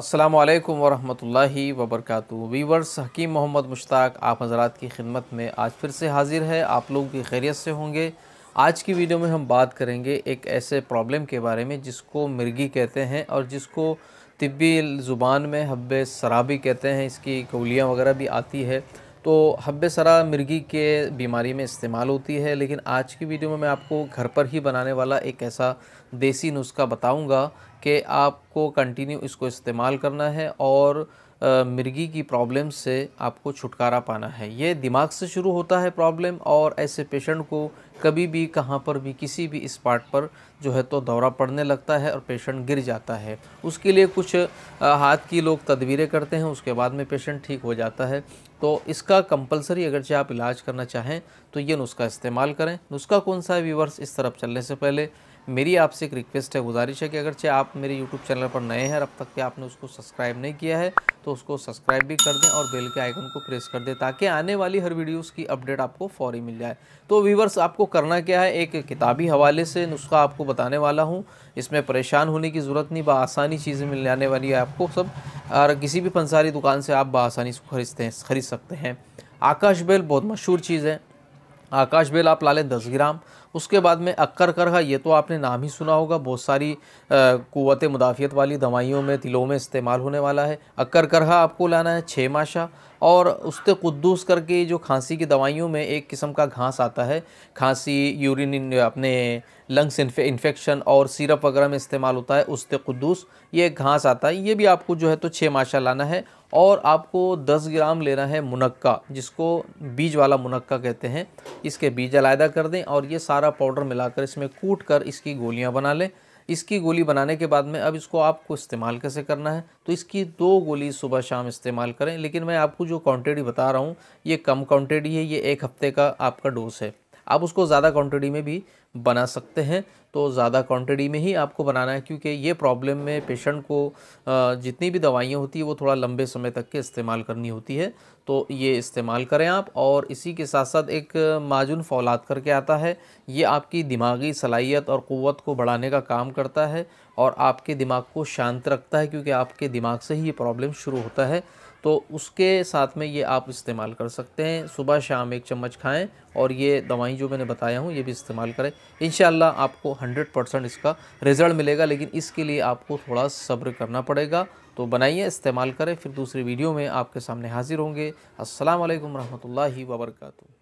अस्सलाम वालेकुम वरहमतुल्लाहि वीवर्स हकीम मोहम्मद मुश्ताक आप हजरात की खिदमत में आज फिर से हाजिर है आप लोगों की खैरियत से होंगे आज की वीडियो में हम बात करेंगे एक ऐसे प्रॉब्लम के बारे में जिसको मिर्गी कहते हैं और जिसको तिब्बी ज़ुबान में हब सरा भी कहते हैं इसकी गोलियाँ वगैरह भी आती है तो हब सरा मिर्गी के बीमारी में इस्तेमाल होती है लेकिन आज की वीडियो में मैं आपको घर पर ही बनाने वाला एक ऐसा देसी नुस्खा बताऊंगा कि आपको कंटिन्यू इसको इस्तेमाल करना है और मिर्गी की प्रॉब्लम से आपको छुटकारा पाना है ये दिमाग से शुरू होता है प्रॉब्लम और ऐसे पेशेंट को कभी भी कहाँ पर भी किसी भी इस पार्ट पर जो है तो दौरा पड़ने लगता है और पेशेंट गिर जाता है उसके लिए कुछ हाथ की लोग तदवीरें करते हैं उसके बाद में पेशेंट ठीक हो जाता है तो इसका कंपलसरी अगर चाहे आप इलाज करना चाहें तो ये नुस्खा इस्तेमाल करें नुस्खा कौन सा है वीवर्स इस तरफ चलने से पहले मेरी आपसे एक रिक्वेस्ट है गुजारिश है कि चाहे आप मेरे यूट्यूब चैनल पर नए हैं और अब तक के आपने उसको सब्सक्राइब नहीं किया है तो उसको सब्सक्राइब भी कर दें और बेल के आइकन को प्रेस कर दें ताकि आने वाली हर वीडियोज़ की अपडेट आपको फौरी मिल जाए तो व्यूवर्स आपको करना क्या है एक किताबी हवाले से नुस्खा आपको बताने वाला हूँ इसमें परेशान होने की ज़रूरत नहीं बसानी चीज़ें मिल जाने वाली है आपको सब और किसी भी पंसारी दुकान से आप बसानी इसको खरीदते हैं खरीद सकते हैं आकाश बेल बहुत मशहूर चीज़ है आकाश बेल आप ला लें दस ग्राम उसके बाद में अक्कर करहा ये तो आपने नाम ही सुना होगा बहुत सारी कुत मुदाफ़ियत वाली दवाइयों में तिलों में इस्तेमाल होने वाला है अक्कर करहा आपको लाना है छः माशा और उसके कुद्दूस करके जो खांसी की दवाइयों में एक किस्म का घास आता है खांसी यूरिन अपने लंग्स इन्फेक्शन और सिरप वगैरह में इस्तेमाल होता है उसते कुद्दूस ये एक घास आता है ये भी आपको जो है तो छः माशा लाना है और आपको 10 ग्राम लेना है मुनक्का जिसको बीज वाला मुनक्का कहते हैं इसके बीज अलायदा कर दें और ये सारा सारा पाउडर मिलाकर इसमें कूट कर इसकी गोलियां बना लें इसकी गोली बनाने के बाद में अब इसको आपको इस्तेमाल कैसे करना है तो इसकी दो गोली सुबह शाम इस्तेमाल करें लेकिन मैं आपको जो क्वान्टिटी बता रहा हूँ ये कम क्वान्टिटी है ये एक हफ्ते का आपका डोज है आप उसको ज़्यादा क्वान्टिटी में भी बना सकते हैं तो ज़्यादा क्वांटिटी में ही आपको बनाना है क्योंकि ये प्रॉब्लम में पेशेंट को जितनी भी दवाइयाँ होती है वो थोड़ा लंबे समय तक के इस्तेमाल करनी होती है तो ये इस्तेमाल करें आप और इसी के साथ साथ एक माजुन फौलाद करके आता है ये आपकी दिमागी सलाहियत और क़वत को बढ़ाने का काम करता है और आपके दिमाग को शांत रखता है क्योंकि आपके दिमाग से ही ये प्रॉब्लम शुरू होता है तो उसके साथ में ये आप इस्तेमाल कर सकते हैं सुबह शाम एक चम्मच खाएं और ये दवाई जो मैंने बताया हूँ ये भी इस्तेमाल करें इन आपको हंड्रेड परसेंट इसका रिज़ल्ट मिलेगा लेकिन इसके लिए आपको थोड़ा सब्र करना पड़ेगा तो बनाइए इस्तेमाल करें फिर दूसरी वीडियो में आपके सामने हाज़िर होंगे असलकम वरहमल वबरकू